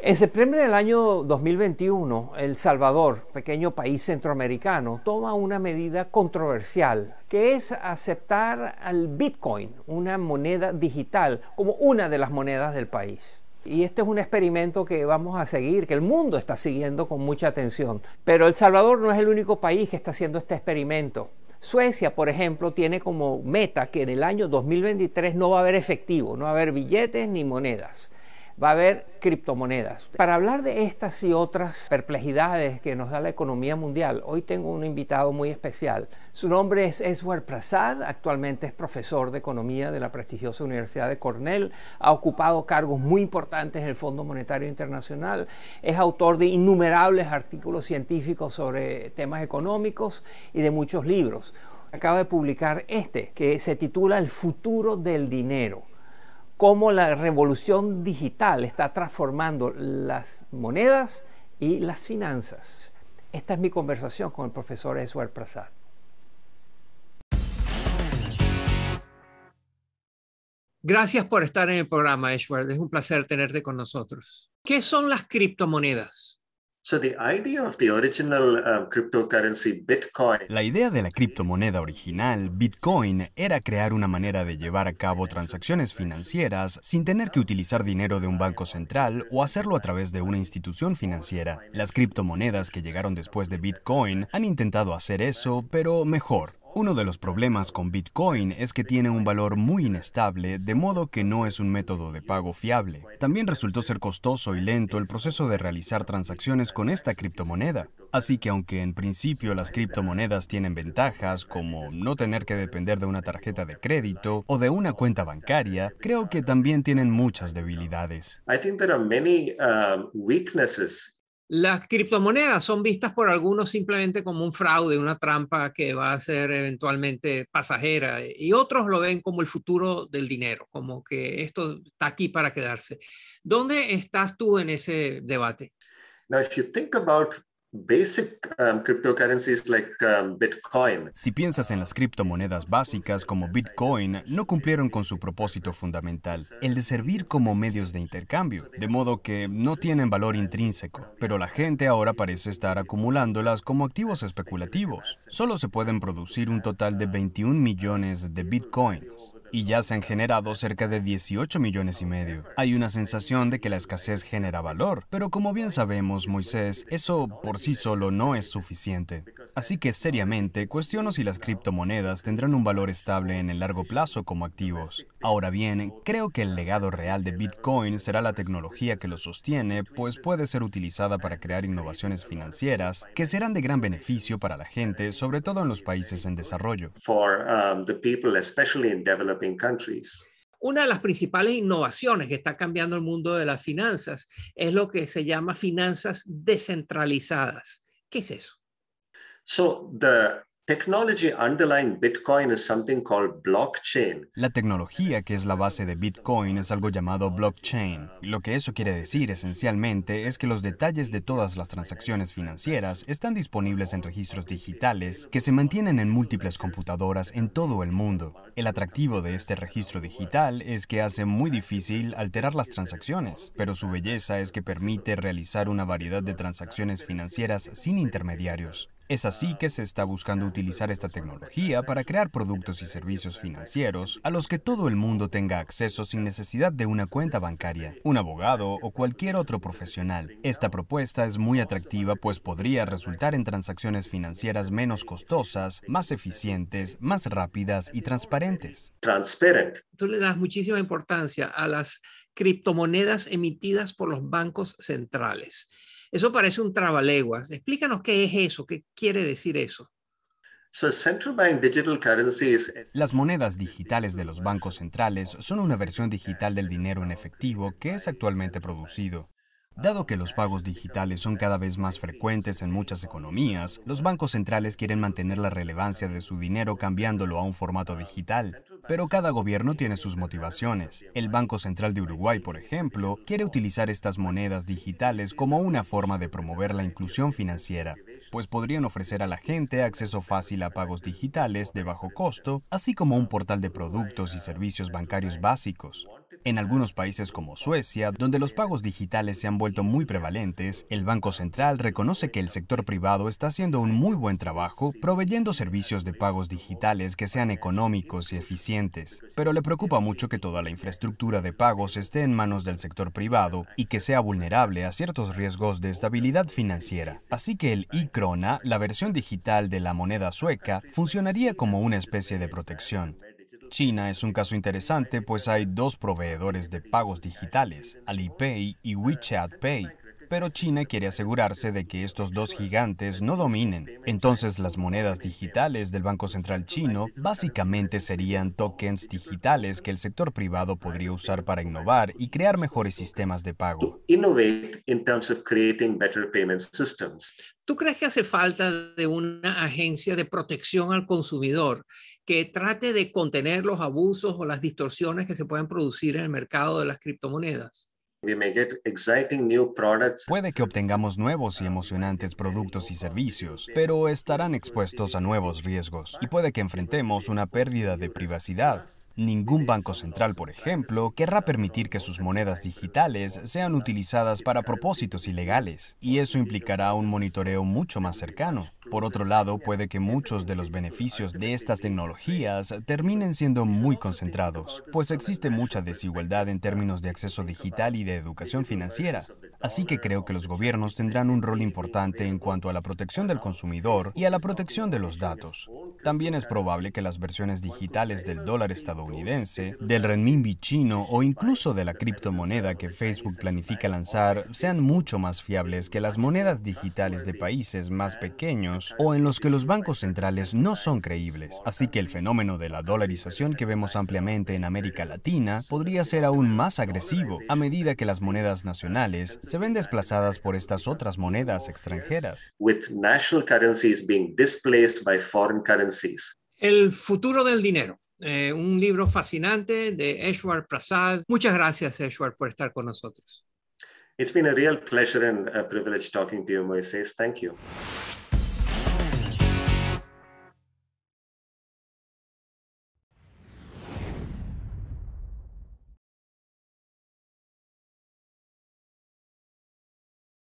En septiembre del año 2021, El Salvador, pequeño país centroamericano, toma una medida controversial, que es aceptar al Bitcoin, una moneda digital, como una de las monedas del país. Y este es un experimento que vamos a seguir, que el mundo está siguiendo con mucha atención. Pero El Salvador no es el único país que está haciendo este experimento. Suecia, por ejemplo, tiene como meta que en el año 2023 no va a haber efectivo, no va a haber billetes ni monedas va a haber criptomonedas. Para hablar de estas y otras perplejidades que nos da la economía mundial, hoy tengo un invitado muy especial. Su nombre es Eswar Prasad, actualmente es profesor de economía de la prestigiosa Universidad de Cornell, ha ocupado cargos muy importantes en el Fondo Monetario Internacional, es autor de innumerables artículos científicos sobre temas económicos y de muchos libros. Acaba de publicar este, que se titula El futuro del dinero cómo la revolución digital está transformando las monedas y las finanzas. Esta es mi conversación con el profesor Eswar Prasad. Gracias por estar en el programa, Eswar. Es un placer tenerte con nosotros. ¿Qué son las criptomonedas? Um, la idea de la criptomoneda original, Bitcoin, era crear una manera de llevar a cabo transacciones financieras sin tener que utilizar dinero de un banco central o hacerlo a través de una institución financiera. Las criptomonedas que llegaron después de Bitcoin han intentado hacer eso, pero mejor. Uno de los problemas con Bitcoin es que tiene un valor muy inestable, de modo que no es un método de pago fiable. También resultó ser costoso y lento el proceso de realizar transacciones con esta criptomoneda. Así que aunque en principio las criptomonedas tienen ventajas como no tener que depender de una tarjeta de crédito o de una cuenta bancaria, creo que también tienen muchas debilidades. Um, las criptomonedas son vistas por algunos simplemente como un fraude, una trampa que va a ser eventualmente pasajera y otros lo ven como el futuro del dinero, como que esto está aquí para quedarse. ¿Dónde estás tú en ese debate? Um, um, si piensas en las criptomonedas básicas como Bitcoin, no cumplieron con su propósito fundamental, el de servir como medios de intercambio, de modo que no tienen valor intrínseco, pero la gente ahora parece estar acumulándolas como activos especulativos. Solo se pueden producir un total de 21 millones de Bitcoins y ya se han generado cerca de 18 millones y medio. Hay una sensación de que la escasez genera valor, pero como bien sabemos, Moisés, eso por sí solo no es suficiente. Así que seriamente cuestiono si las criptomonedas tendrán un valor estable en el largo plazo como activos. Ahora bien, creo que el legado real de Bitcoin será la tecnología que lo sostiene, pues puede ser utilizada para crear innovaciones financieras que serán de gran beneficio para la gente, sobre todo en los países en desarrollo. Um, Una de las principales innovaciones que está cambiando el mundo de las finanzas es lo que se llama finanzas descentralizadas. ¿Qué es eso? So la tecnología que es la base de Bitcoin es algo llamado blockchain. Lo que eso quiere decir esencialmente es que los detalles de todas las transacciones financieras están disponibles en registros digitales que se mantienen en múltiples computadoras en todo el mundo. El atractivo de este registro digital es que hace muy difícil alterar las transacciones, pero su belleza es que permite realizar una variedad de transacciones financieras sin intermediarios. Es así que se está buscando utilizar esta tecnología para crear productos y servicios financieros a los que todo el mundo tenga acceso sin necesidad de una cuenta bancaria, un abogado o cualquier otro profesional. Esta propuesta es muy atractiva pues podría resultar en transacciones financieras menos costosas, más eficientes, más rápidas y transparentes. Tú le das muchísima importancia a las criptomonedas emitidas por los bancos centrales. Eso parece un trabaleguas. Explícanos qué es eso, qué quiere decir eso. Las monedas digitales de los bancos centrales son una versión digital del dinero en efectivo que es actualmente producido. Dado que los pagos digitales son cada vez más frecuentes en muchas economías, los bancos centrales quieren mantener la relevancia de su dinero cambiándolo a un formato digital. Pero cada gobierno tiene sus motivaciones. El Banco Central de Uruguay, por ejemplo, quiere utilizar estas monedas digitales como una forma de promover la inclusión financiera, pues podrían ofrecer a la gente acceso fácil a pagos digitales de bajo costo, así como un portal de productos y servicios bancarios básicos. En algunos países como Suecia, donde los pagos digitales se han vuelto muy prevalentes, el Banco Central reconoce que el sector privado está haciendo un muy buen trabajo proveyendo servicios de pagos digitales que sean económicos y eficientes, pero le preocupa mucho que toda la infraestructura de pagos esté en manos del sector privado y que sea vulnerable a ciertos riesgos de estabilidad financiera. Así que el e-krona, la versión digital de la moneda sueca, funcionaría como una especie de protección. China es un caso interesante, pues hay dos proveedores de pagos digitales, Alipay y WeChat Pay, pero China quiere asegurarse de que estos dos gigantes no dominen. Entonces las monedas digitales del Banco Central chino básicamente serían tokens digitales que el sector privado podría usar para innovar y crear mejores sistemas de pago. ¿Tú crees que hace falta de una agencia de protección al consumidor que trate de contener los abusos o las distorsiones que se pueden producir en el mercado de las criptomonedas? Puede que obtengamos nuevos y emocionantes productos y servicios, pero estarán expuestos a nuevos riesgos y puede que enfrentemos una pérdida de privacidad. Ningún banco central, por ejemplo, querrá permitir que sus monedas digitales sean utilizadas para propósitos ilegales, y eso implicará un monitoreo mucho más cercano. Por otro lado, puede que muchos de los beneficios de estas tecnologías terminen siendo muy concentrados, pues existe mucha desigualdad en términos de acceso digital y de educación financiera. Así que creo que los gobiernos tendrán un rol importante en cuanto a la protección del consumidor y a la protección de los datos. También es probable que las versiones digitales del dólar estadounidense, del renminbi chino o incluso de la criptomoneda que Facebook planifica lanzar sean mucho más fiables que las monedas digitales de países más pequeños o en los que los bancos centrales no son creíbles. Así que el fenómeno de la dolarización que vemos ampliamente en América Latina podría ser aún más agresivo a medida que las monedas nacionales se ven desplazadas por estas otras monedas extranjeras. El futuro del dinero. Eh, un libro fascinante de Eshwar Prasad. Muchas gracias, Eshwar, por estar con nosotros. It's been a real pleasure and privilege talking Moises. Thank